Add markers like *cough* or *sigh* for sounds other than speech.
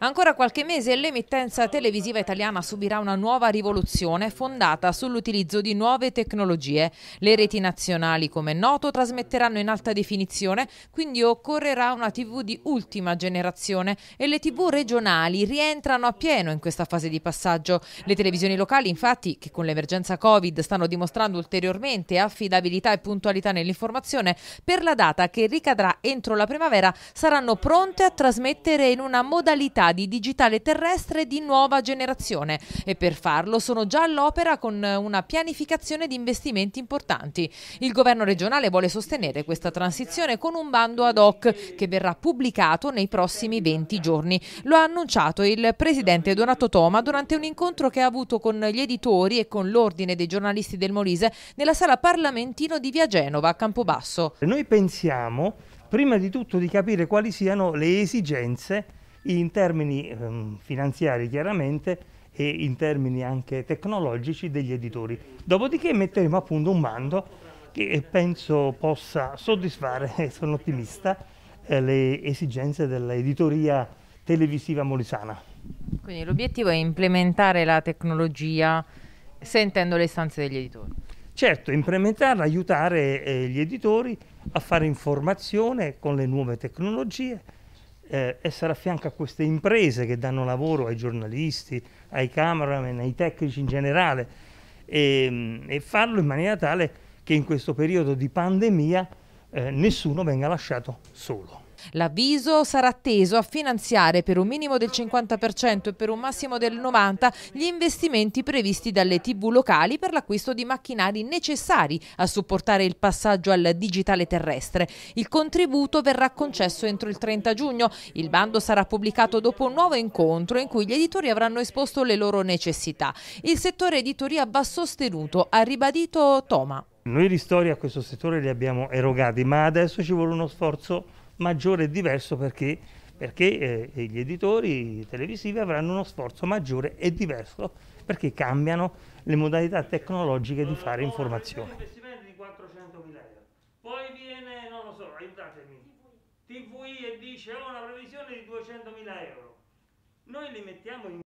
Ancora qualche mese l'emittenza televisiva italiana subirà una nuova rivoluzione fondata sull'utilizzo di nuove tecnologie. Le reti nazionali, come è noto, trasmetteranno in alta definizione, quindi occorrerà una TV di ultima generazione e le TV regionali rientrano appieno in questa fase di passaggio. Le televisioni locali, infatti, che con l'emergenza Covid stanno dimostrando ulteriormente affidabilità e puntualità nell'informazione, per la data che ricadrà entro la primavera saranno pronte a trasmettere in una una modalità di digitale terrestre di nuova generazione e per farlo sono già all'opera con una pianificazione di investimenti importanti. Il governo regionale vuole sostenere questa transizione con un bando ad hoc che verrà pubblicato nei prossimi 20 giorni. Lo ha annunciato il presidente Donato Toma durante un incontro che ha avuto con gli editori e con l'ordine dei giornalisti del Molise nella sala parlamentino di Via Genova a Campobasso. Noi pensiamo prima di tutto di capire quali siano le esigenze in termini ehm, finanziari chiaramente e in termini anche tecnologici degli editori. Dopodiché metteremo a punto un bando che eh, penso possa soddisfare, *laughs* sono ottimista, eh, le esigenze dell'editoria televisiva molisana. Quindi l'obiettivo è implementare la tecnologia sentendo le istanze degli editori. Certo, implementarla, aiutare eh, gli editori a fare informazione con le nuove tecnologie, eh, essere a fianco a queste imprese che danno lavoro ai giornalisti, ai cameraman, ai tecnici in generale e, e farlo in maniera tale che in questo periodo di pandemia eh, nessuno venga lasciato solo. L'avviso sarà teso a finanziare per un minimo del 50% e per un massimo del 90% gli investimenti previsti dalle tv locali per l'acquisto di macchinari necessari a supportare il passaggio al digitale terrestre. Il contributo verrà concesso entro il 30 giugno. Il bando sarà pubblicato dopo un nuovo incontro in cui gli editori avranno esposto le loro necessità. Il settore editoria va sostenuto, ha ribadito Toma. Noi ristori a questo settore li abbiamo erogati, ma adesso ci vuole uno sforzo maggiore e diverso perché, perché eh, gli editori televisivi avranno uno sforzo maggiore e diverso perché cambiano le modalità tecnologiche di fare informazione. Poi viene, non lo so, aiutatemi, TVI e dice ho oh, una previsione di 200.000 euro. Noi li mettiamo in